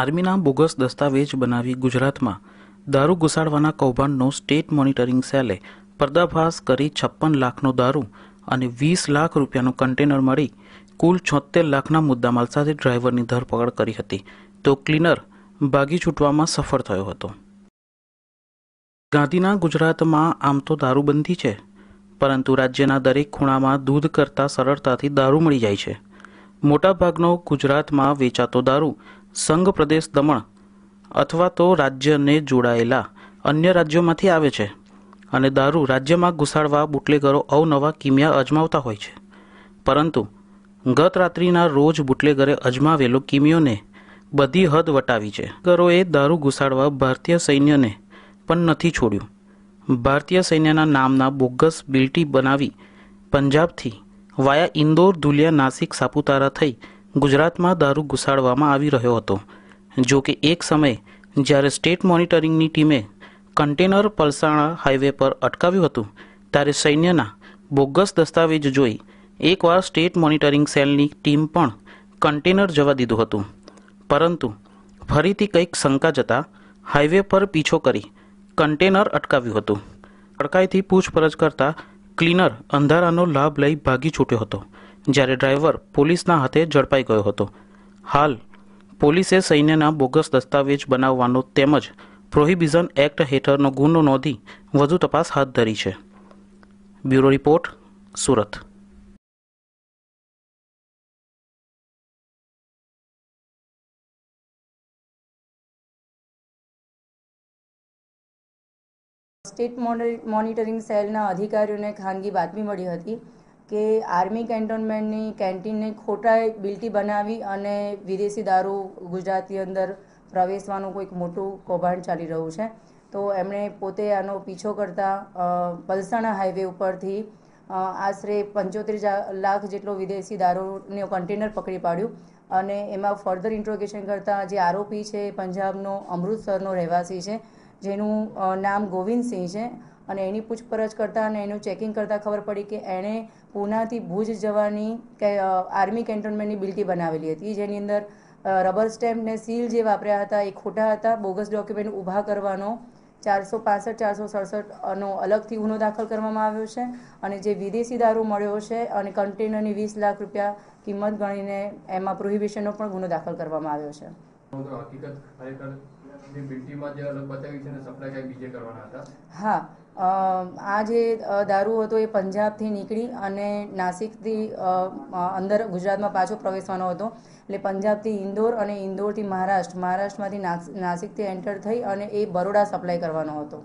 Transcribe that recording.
આર્મીના બોગસ દસ્તાવેજ બનાવી ગુજરાતમાં દારૂ ઘુસાડવાના કૌભાંડનો સ્ટેટ મોનિટરિંગ સેલે પર્દાફાશ કરી છપ્પન લાખનો દારૂ અને વીસ લાખ રૂપિયાનું કન્ટેનર મળી કુલ છોતેર લાખના મુદ્દામાલ સાથે ડ્રાઈવરની ધરપકડ કરી હતી તો ક્લીનર ભાગી છૂટવામાં સફળ થયો હતો ગાંધીના ગુજરાતમાં આમ તો દારૂબંધી છે પરંતુ રાજ્યના દરેક ખૂણામાં દૂધ કરતાં સરળતાથી દારૂ મળી જાય છે મોટાભાગનો ગુજરાતમાં વેચાતો દારૂ સંઘ પ્રદેશ દમણ અથવા તો રાજ્યને જોડાયેલા અન્ય રાજ્યોમાંથી આવે છે અને દારૂ રાજ્યમાં ઘુસાડવા બુટલેગરો અવનવા કિમિયા અજમાવતા હોય છે પરંતુ ગત રાત્રિના રોજ બુટલેગરે અજમાવેલો કિમિયોને બધી હદ વટાવી છે ગરોએ દારૂ ઘુસાડવા ભારતીય સૈન્યને પણ નથી છોડ્યું ભારતીય સૈન્યના નામના બોગસ બિલ્ટી બનાવી પંજાબથી વાયા ઇન્દોર ધુલિયા નાસિક સાપુતારા થઈ ગુજરાતમાં દારૂ ઘુસાડવામાં આવી રહ્યો હતો જો કે એક સમયે જ્યારે સ્ટેટ મોનિટરિંગની ટીમે કન્ટેનર પલસાણા હાઈવે પર અટકાવ્યું હતું ત્યારે સૈન્યના બોગસ દસ્તાવેજ જોઈ એકવાર સ્ટેટ મોનિટરિંગ સેલની ટીમ પણ કન્ટેનર જવા દીધું હતું પરંતુ ફરીથી કંઈક શંકા જતા હાઈવે પર પીછો કરી કન્ટેનર અટકાવ્યું હતું અડકાઈથી પૂછપરછ કરતા ક્લીનર અંધારાનો લાભ લઈ ભાગી છૂટ્યો હતો જ્યારે ડ્રાઈવર પોલીસના હાથે ઝડપાઈ ગયો હતો હાલ પોલીસે સૈન્યના બોગસ દસ્તાવેજ બનાવવાનો તેમજ પ્રોહિબિઝન એક્ટ હેઠળનો ગુનો નોંધી વધુ તપાસ હાથ ધરી છે bureau report Surat state monitoring સેલના અધિકારીઓને ખાનગી બાતમી મળી હતી કે આર્મી કેન્ટોનમેન્ટની કેન્ટીનને ખોટા બિલ્ટી બનાવી અને વિદેશી દારૂ ગુજરાતની અંદર પ્રવેશવાનું કોઈક મોટું કૌભાંડ ચાલી રહ્યું છે તો એમણે પોતે આનો પીછો કરતા પલસાણા હાઈવે ઉપરથી આશરે પંચોતેર લાખ જેટલો વિદેશી દારૂનો કન્ટેનર પકડી પાડ્યું અને એમાં ફર્ધર ઇન્ટ્રોગેશન કરતાં જે આરોપી છે પંજાબનો અમૃતસરનો રહેવાસી છે જેનું નામ ગોવિંદસિંહ છે અને એની પૂછપરછ કરતાં અને એનું ચેકિંગ કરતાં ખબર પડી કે એણે પૂનાથી ભુજ જવાની કે આર્મી કેન્ટોનમેન્ટની બિલ્ટી બનાવેલી હતી જેની અંદર રબર સ્ટેમ્પ ને સીલ જે વાપર્યા હતા એ ખોટા હતા બોગસ ડોક્યુમેન્ટ ઊભા કરવાનો ચારસો પાસઠ ચારસો સડસઠનો અલગથી ગુનો દાખલ કરવામાં આવ્યો છે અને જે વિદેશી દારૂ મળ્યો છે અને કન્ટેનરની વીસ લાખ રૂપિયા કિંમત ગણીને એમાં પ્રોહિબિશનનો પણ ગુનો દાખલ કરવામાં આવ્યો છે હા આ જે દારૂ હતો એ પંજાબથી નીકળી અને નાસિકથી અંદર ગુજરાતમાં પાછો પ્રવેશવાનો હતો એટલે પંજાબથી ઇન્દોર અને ઇન્દોરથી મહારાષ્ટ્ર મહારાષ્ટ્રમાંથી નાસિકથી એન્ટર થઈ અને એ બરોડા સપ્લાય કરવાનો હતો